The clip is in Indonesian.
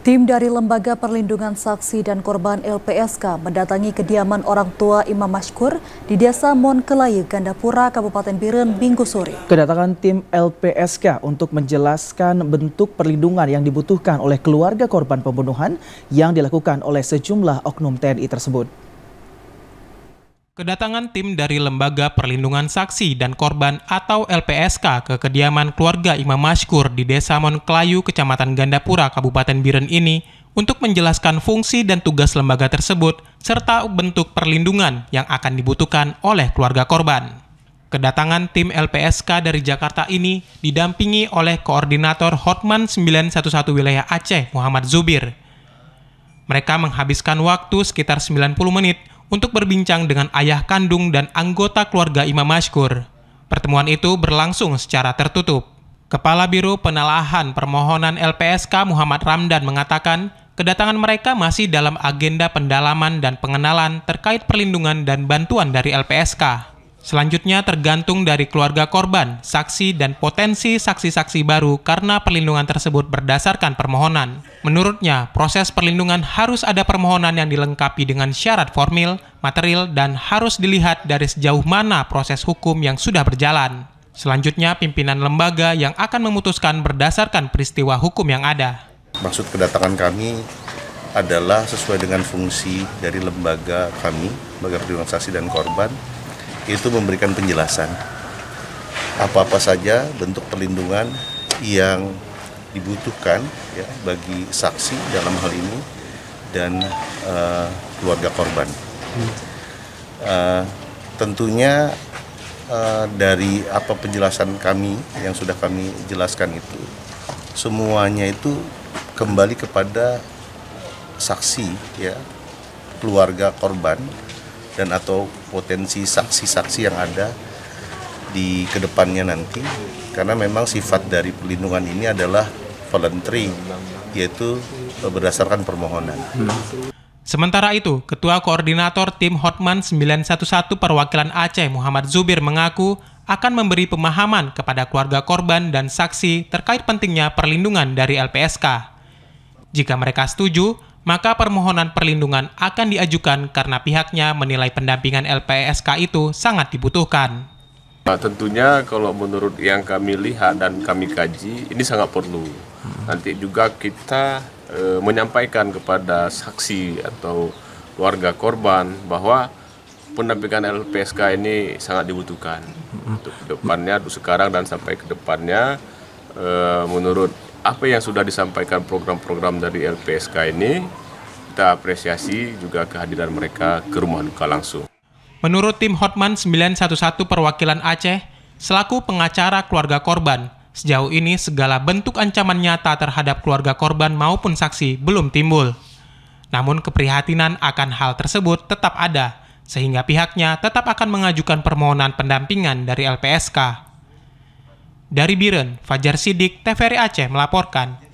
Tim dari Lembaga Perlindungan Saksi dan Korban LPSK mendatangi kediaman orang tua Imam Mashkur di Desa Monkelayu, Gandapura, Kabupaten Biren, Minggu sore. Kedatangan tim LPSK untuk menjelaskan bentuk perlindungan yang dibutuhkan oleh keluarga korban pembunuhan yang dilakukan oleh sejumlah oknum TNI tersebut. Kedatangan tim dari Lembaga Perlindungan Saksi dan Korban atau LPSK ke kediaman keluarga Imam Mashkur di Desa Monklayu Kecamatan Gandapura, Kabupaten Biren ini untuk menjelaskan fungsi dan tugas lembaga tersebut serta bentuk perlindungan yang akan dibutuhkan oleh keluarga korban. Kedatangan tim LPSK dari Jakarta ini didampingi oleh Koordinator Hotman 911 Wilayah Aceh, Muhammad Zubir. Mereka menghabiskan waktu sekitar 90 menit untuk berbincang dengan ayah kandung dan anggota keluarga Imam Mashkur. Pertemuan itu berlangsung secara tertutup. Kepala Biro Penelahan Permohonan LPSK Muhammad Ramdan mengatakan, kedatangan mereka masih dalam agenda pendalaman dan pengenalan terkait perlindungan dan bantuan dari LPSK. Selanjutnya tergantung dari keluarga korban, saksi, dan potensi saksi-saksi baru karena perlindungan tersebut berdasarkan permohonan. Menurutnya, proses perlindungan harus ada permohonan yang dilengkapi dengan syarat formil, material, dan harus dilihat dari sejauh mana proses hukum yang sudah berjalan. Selanjutnya, pimpinan lembaga yang akan memutuskan berdasarkan peristiwa hukum yang ada. Maksud kedatangan kami adalah sesuai dengan fungsi dari lembaga kami, lembaga perlindungan saksi dan korban, itu memberikan penjelasan apa-apa saja bentuk perlindungan yang dibutuhkan ya bagi saksi dalam hal ini dan uh, keluarga korban. Uh, tentunya uh, dari apa penjelasan kami yang sudah kami jelaskan itu semuanya itu kembali kepada saksi ya keluarga korban dan atau potensi saksi-saksi yang ada di kedepannya nanti karena memang sifat dari perlindungan ini adalah voluntary yaitu berdasarkan permohonan. Hmm. Sementara itu, Ketua Koordinator Tim Hotman 911 Perwakilan Aceh Muhammad Zubir mengaku akan memberi pemahaman kepada keluarga korban dan saksi terkait pentingnya perlindungan dari LPSK. Jika mereka setuju, maka permohonan perlindungan akan diajukan karena pihaknya menilai pendampingan LPSK itu sangat dibutuhkan. Nah, tentunya kalau menurut yang kami lihat dan kami kaji ini sangat perlu. Nanti juga kita e, menyampaikan kepada saksi atau warga korban bahwa pendampingan LPSK ini sangat dibutuhkan untuk kedepannya, sekarang dan sampai kedepannya e, menurut apa yang sudah disampaikan program-program dari LPSK ini kita apresiasi juga kehadiran mereka ke rumah duka langsung. Menurut tim Hotman 911 perwakilan Aceh, selaku pengacara keluarga korban, sejauh ini segala bentuk ancaman nyata terhadap keluarga korban maupun saksi belum timbul. Namun keprihatinan akan hal tersebut tetap ada, sehingga pihaknya tetap akan mengajukan permohonan pendampingan dari LPSK. Dari Biren, Fajar Sidik, TVRI Aceh melaporkan.